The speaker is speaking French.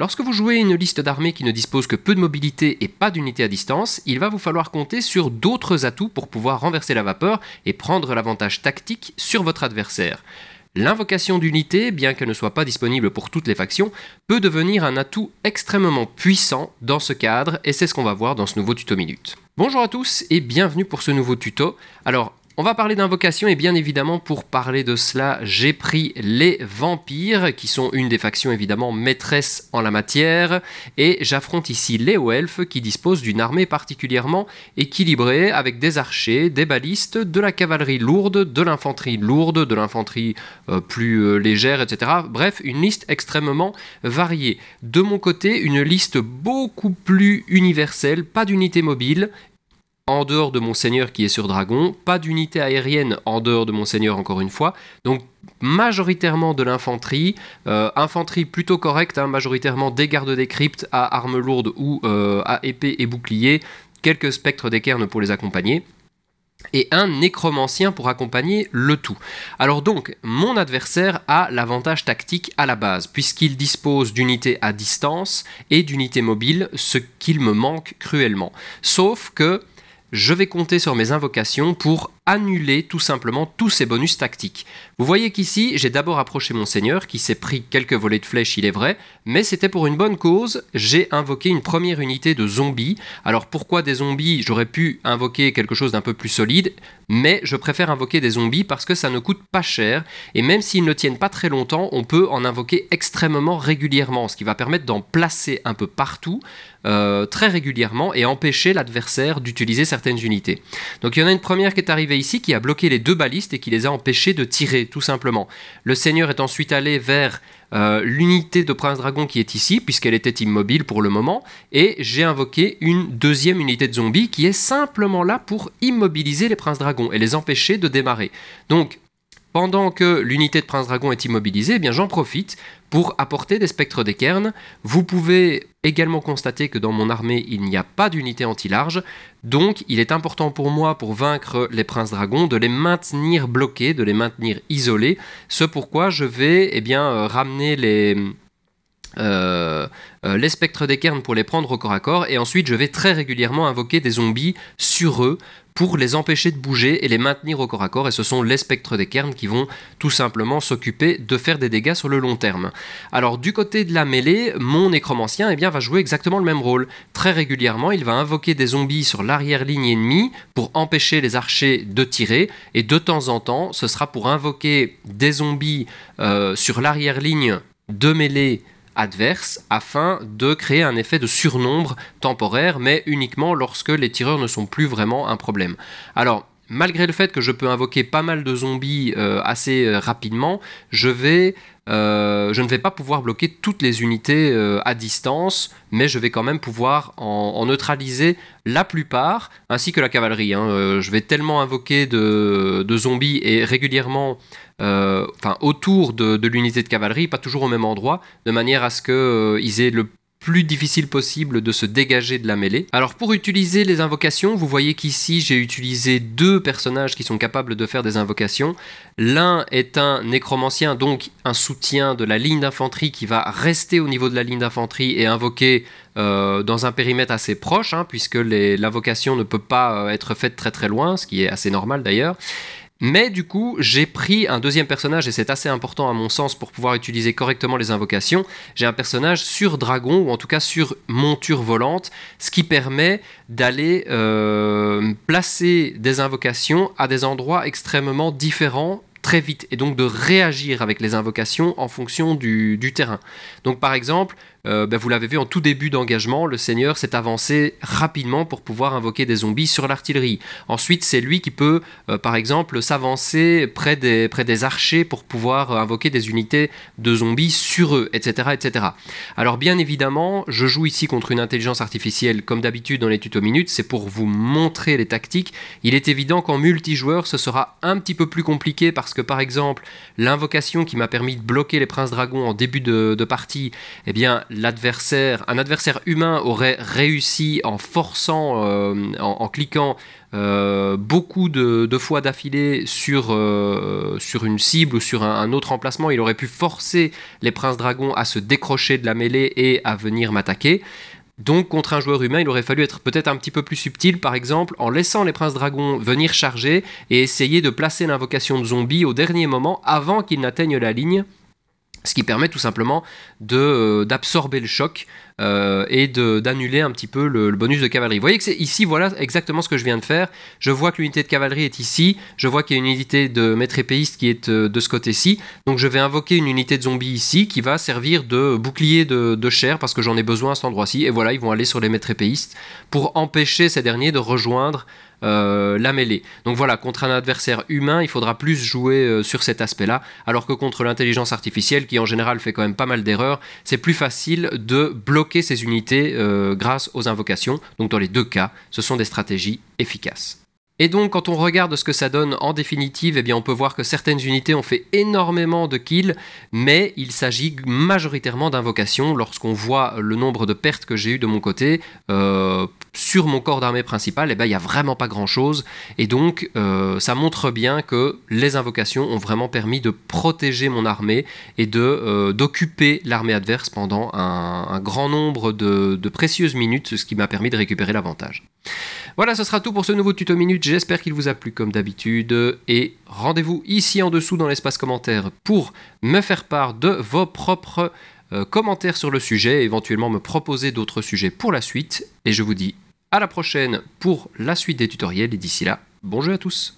Lorsque vous jouez une liste d'armées qui ne dispose que peu de mobilité et pas d'unités à distance, il va vous falloir compter sur d'autres atouts pour pouvoir renverser la vapeur et prendre l'avantage tactique sur votre adversaire. L'invocation d'unité, bien qu'elle ne soit pas disponible pour toutes les factions, peut devenir un atout extrêmement puissant dans ce cadre et c'est ce qu'on va voir dans ce nouveau tuto minute. Bonjour à tous et bienvenue pour ce nouveau tuto. Alors on va parler d'invocation et bien évidemment pour parler de cela, j'ai pris les vampires qui sont une des factions évidemment maîtresses en la matière et j'affronte ici les elfes qui disposent d'une armée particulièrement équilibrée avec des archers, des balistes, de la cavalerie lourde, de l'infanterie lourde, de l'infanterie euh, plus euh, légère, etc. Bref, une liste extrêmement variée. De mon côté, une liste beaucoup plus universelle, pas d'unité mobile en dehors de Monseigneur qui est sur Dragon, pas d'unité aérienne en dehors de seigneur encore une fois, donc majoritairement de l'infanterie, euh, infanterie plutôt correcte, hein, majoritairement des gardes des cryptes à armes lourdes ou euh, à épée et bouclier, quelques spectres des pour les accompagner et un nécromancien pour accompagner le tout. Alors donc, mon adversaire a l'avantage tactique à la base, puisqu'il dispose d'unités à distance et d'unités mobiles, ce qu'il me manque cruellement. Sauf que je vais compter sur mes invocations pour annuler tout simplement tous ces bonus tactiques. Vous voyez qu'ici, j'ai d'abord approché mon seigneur qui s'est pris quelques volets de flèches, il est vrai, mais c'était pour une bonne cause, j'ai invoqué une première unité de zombies. Alors pourquoi des zombies J'aurais pu invoquer quelque chose d'un peu plus solide, mais je préfère invoquer des zombies parce que ça ne coûte pas cher et même s'ils ne tiennent pas très longtemps, on peut en invoquer extrêmement régulièrement, ce qui va permettre d'en placer un peu partout. Euh, très régulièrement et empêcher l'adversaire d'utiliser certaines unités. Donc il y en a une première qui est arrivée ici qui a bloqué les deux balistes et qui les a empêchés de tirer, tout simplement. Le seigneur est ensuite allé vers euh, l'unité de Prince Dragon qui est ici, puisqu'elle était immobile pour le moment, et j'ai invoqué une deuxième unité de zombies qui est simplement là pour immobiliser les Princes Dragons et les empêcher de démarrer. Donc, pendant que l'unité de Prince Dragon est immobilisée, eh bien j'en profite pour apporter des spectres des cairns. Vous pouvez également constater que dans mon armée, il n'y a pas d'unité anti-large, donc il est important pour moi, pour vaincre les princes dragons, de les maintenir bloqués, de les maintenir isolés, ce pourquoi je vais eh bien, euh, ramener les, euh, euh, les spectres des cairns pour les prendre au corps à corps, et ensuite je vais très régulièrement invoquer des zombies sur eux pour les empêcher de bouger et les maintenir au corps à corps. Et ce sont les spectres des Cairns qui vont tout simplement s'occuper de faire des dégâts sur le long terme. Alors du côté de la mêlée, mon nécromancien eh bien, va jouer exactement le même rôle. Très régulièrement, il va invoquer des zombies sur l'arrière-ligne ennemie pour empêcher les archers de tirer. Et de temps en temps, ce sera pour invoquer des zombies euh, sur l'arrière-ligne de mêlée adverse afin de créer un effet de surnombre temporaire, mais uniquement lorsque les tireurs ne sont plus vraiment un problème. Alors, malgré le fait que je peux invoquer pas mal de zombies euh, assez euh, rapidement, euh, je, ne vais pas pouvoir bloquer toutes les unités à distance, mais je vais quand même pouvoir en, neutraliser la plupart, ainsi que la cavalerie. Hein. je vais tellement invoquer de, zombies et régulièrement enfin, autour de, de l'unité de cavalerie, pas toujours au même endroit, de manière à ce qu'ils aient le difficile possible de se dégager de la mêlée. Alors pour utiliser les invocations, vous voyez qu'ici j'ai utilisé deux personnages qui sont capables de faire des invocations. L'un est un nécromancien, donc un soutien de la ligne d'infanterie qui va rester au niveau de la ligne d'infanterie et invoquer euh, dans un périmètre assez proche, hein, puisque l'invocation ne peut pas euh, être faite très très loin, ce qui est assez normal d'ailleurs. Mais du coup, j'ai pris un deuxième personnage, et c'est assez important à mon sens pour pouvoir utiliser correctement les invocations. J'ai un personnage sur dragon, ou en tout cas sur monture volante, ce qui permet d'aller euh, placer des invocations à des endroits extrêmement différents très vite, et donc de réagir avec les invocations en fonction du, du terrain. Donc par exemple, euh, ben, vous l'avez vu en tout début d'engagement, le Seigneur s'est avancé rapidement pour pouvoir invoquer des zombies sur l'artillerie. Ensuite, c'est lui qui peut, euh, par exemple, s'avancer près des, près des archers pour pouvoir invoquer des unités de zombies sur eux, etc., etc. Alors bien évidemment, je joue ici contre une intelligence artificielle, comme d'habitude dans les tutos minutes, c'est pour vous montrer les tactiques. Il est évident qu'en multijoueur, ce sera un petit peu plus compliqué parce que par exemple, l'invocation qui m'a permis de bloquer les princes dragons en début de, partie, eh bien l'adversaire, un adversaire humain aurait réussi en forçant, euh, en, cliquant euh, beaucoup de, fois d'affilée sur, euh, sur une cible ou sur un, autre emplacement, il aurait pu forcer les princes dragons à se décrocher de la mêlée et à venir m'attaquer. Donc contre un joueur humain, il aurait fallu être peut-être un petit peu plus subtil, par exemple en laissant les princes dragons venir charger et essayer de placer l'invocation de zombie au dernier moment avant qu'ils n'atteignent la ligne ce qui permet tout simplement euh, d'absorber le choc euh, et d'annuler un petit peu le, bonus de cavalerie. Vous voyez que c'est ici, voilà exactement ce que je viens de faire. Je vois que l'unité de cavalerie est ici, je vois qu'il y a une unité de maître épéiste qui est euh, de ce côté-ci, donc je vais invoquer une unité de zombies ici qui va servir de bouclier de, de chair parce que j'en ai besoin à cet endroit-ci, et voilà, ils vont aller sur les maîtres épéistes pour empêcher ces derniers de rejoindre euh, la mêlée. Donc voilà, contre un adversaire humain, il faudra plus jouer euh, sur cet aspect-là, alors que contre l'intelligence artificielle, qui en général fait quand même pas mal d'erreurs, c'est plus facile de bloquer ces unités euh, grâce aux invocations. Donc dans les deux cas, ce sont des stratégies efficaces. Et donc, quand on regarde ce que ça donne en définitive, eh bien, on peut voir que certaines unités ont fait énormément de kills, mais il s'agit majoritairement d'invocations. Lorsqu'on voit le nombre de pertes que j'ai eues de mon côté, sur mon corps d'armée principal, et eh ben, il n'y a vraiment pas grand-chose. Et donc, euh, ça montre bien que les invocations ont vraiment permis de protéger mon armée et euh, d'occuper l'armée adverse pendant un, grand nombre de, de précieuses minutes, ce qui m'a permis de récupérer l'avantage. Voilà, ce sera tout pour ce nouveau tuto minute. J'espère qu'il vous a plu comme d'habitude. Et rendez-vous ici en dessous dans l'espace commentaire pour me faire part de vos propres euh, commentaires sur le sujet, éventuellement me proposer d'autres sujets pour la suite. Et je vous dis à la prochaine pour la suite des tutoriels. Et d'ici là, bon jeu à tous